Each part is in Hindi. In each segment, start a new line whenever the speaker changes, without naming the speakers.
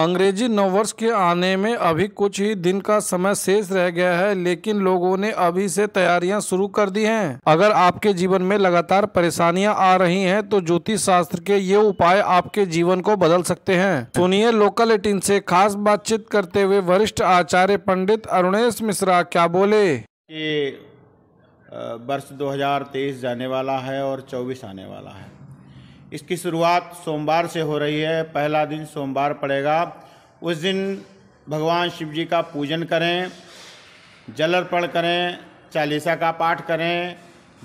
अंग्रेजी नववर्ष के आने में अभी कुछ ही दिन का समय शेष रह गया है लेकिन लोगों ने अभी से तैयारियां शुरू कर दी हैं अगर आपके जीवन में लगातार परेशानियां आ रही हैं तो ज्योतिष शास्त्र के ये उपाय आपके जीवन को बदल सकते हैं सुनिए लोकल एटीन से खास बातचीत करते हुए वरिष्ठ आचार्य पंडित अरुणेश मिश्रा क्या बोले
ये वर्ष दो जाने वाला है और चौबीस आने वाला है इसकी शुरुआत सोमवार से हो रही है पहला दिन सोमवार पड़ेगा उस दिन भगवान शिव जी का पूजन करें जल अर्पण करें चालीसा का पाठ करें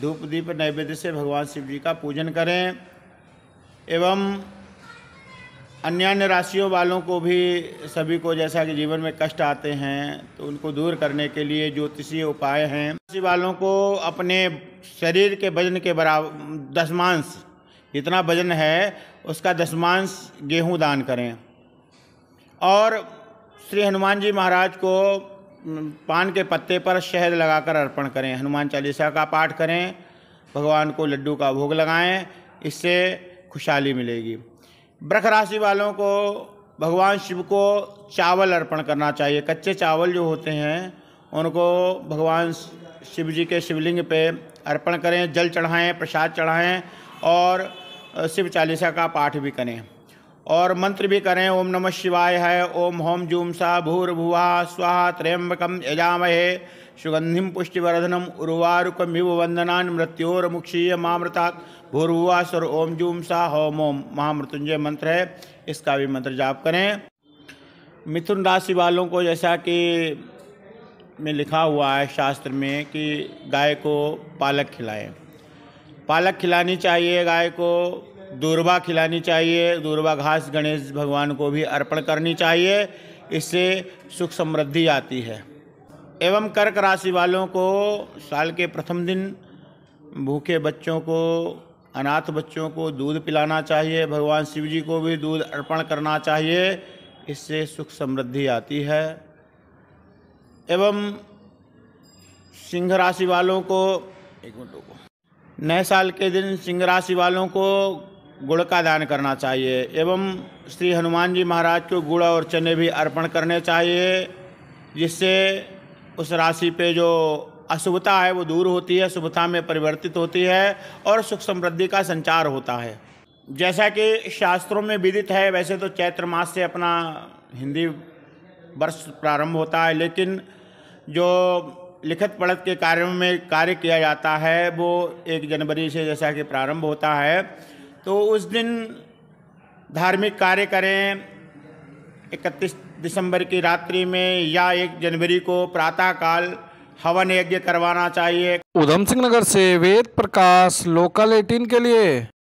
धूप दीप नैवेद्य से भगवान शिव जी का पूजन करें एवं अन्य अन्य राशियों वालों को भी सभी को जैसा कि जीवन में कष्ट आते हैं तो उनको दूर करने के लिए ज्योतिषीय उपाय हैं राशि वालों को अपने शरीर के वजन के बराबर दसमांश इतना वजन है उसका दशमांश गेहूं दान करें और श्री हनुमान जी महाराज को पान के पत्ते पर शहद लगाकर अर्पण करें हनुमान चालीसा का पाठ करें भगवान को लड्डू का भोग लगाएं इससे खुशहाली मिलेगी वृख राशि वालों को भगवान शिव को चावल अर्पण करना चाहिए कच्चे चावल जो होते हैं उनको भगवान शिव जी के शिवलिंग पे अर्पण करें जल चढ़ाएं प्रसाद चढ़ाएं और शिव चालीसा का पाठ भी करें और मंत्र भी करें ओम नमः शिवाय है ओम होम जूम सा भूर्भुवा स्वाहा त्र्यंबकम यजामहे सुगंधिम पुष्टिवर्धनम उर्वारुकमिव वंदना मृत्योर्मुक्षीय मामृता भूर्भुवा स्वर ओम जूम सा होम ओम महामृत्युंजय मंत्र है इसका भी मंत्र जाप करें मिथुन राशि वालों को जैसा कि में लिखा हुआ है शास्त्र में कि गाय को पालक खिलाएं पालक खिलानी चाहिए गाय को दूरबा खिलानी चाहिए दूरबा घास गणेश भगवान को भी अर्पण करनी चाहिए इससे सुख समृद्धि आती है एवं कर्क राशि वालों को साल के प्रथम दिन भूखे बच्चों को अनाथ बच्चों को दूध पिलाना चाहिए भगवान शिव जी को भी दूध अर्पण करना चाहिए इससे सुख समृद्धि आती है एवं सिंह राशि वालों को एक मिनट नए साल के दिन सिंह राशि वालों को गुड़ का दान करना चाहिए एवं श्री हनुमान जी महाराज को गुड़ और चने भी अर्पण करने चाहिए जिससे उस राशि पे जो अशुभता है वो दूर होती है शुभता में परिवर्तित होती है और सुख समृद्धि का संचार होता है जैसा कि शास्त्रों में विदित है वैसे तो चैत्र मास से अपना हिंदी वर्ष प्रारंभ होता है लेकिन जो लिखत पढ़त के कार्यों में कार्य किया जाता है वो एक जनवरी से जैसा कि प्रारंभ होता है तो उस दिन धार्मिक कार्य करें इकतीस दिसंबर की रात्रि में या एक जनवरी को प्रातःकाल हवन यज्ञ करवाना चाहिए
उधम सिंह नगर से वेद प्रकाश लोकल एटीन के लिए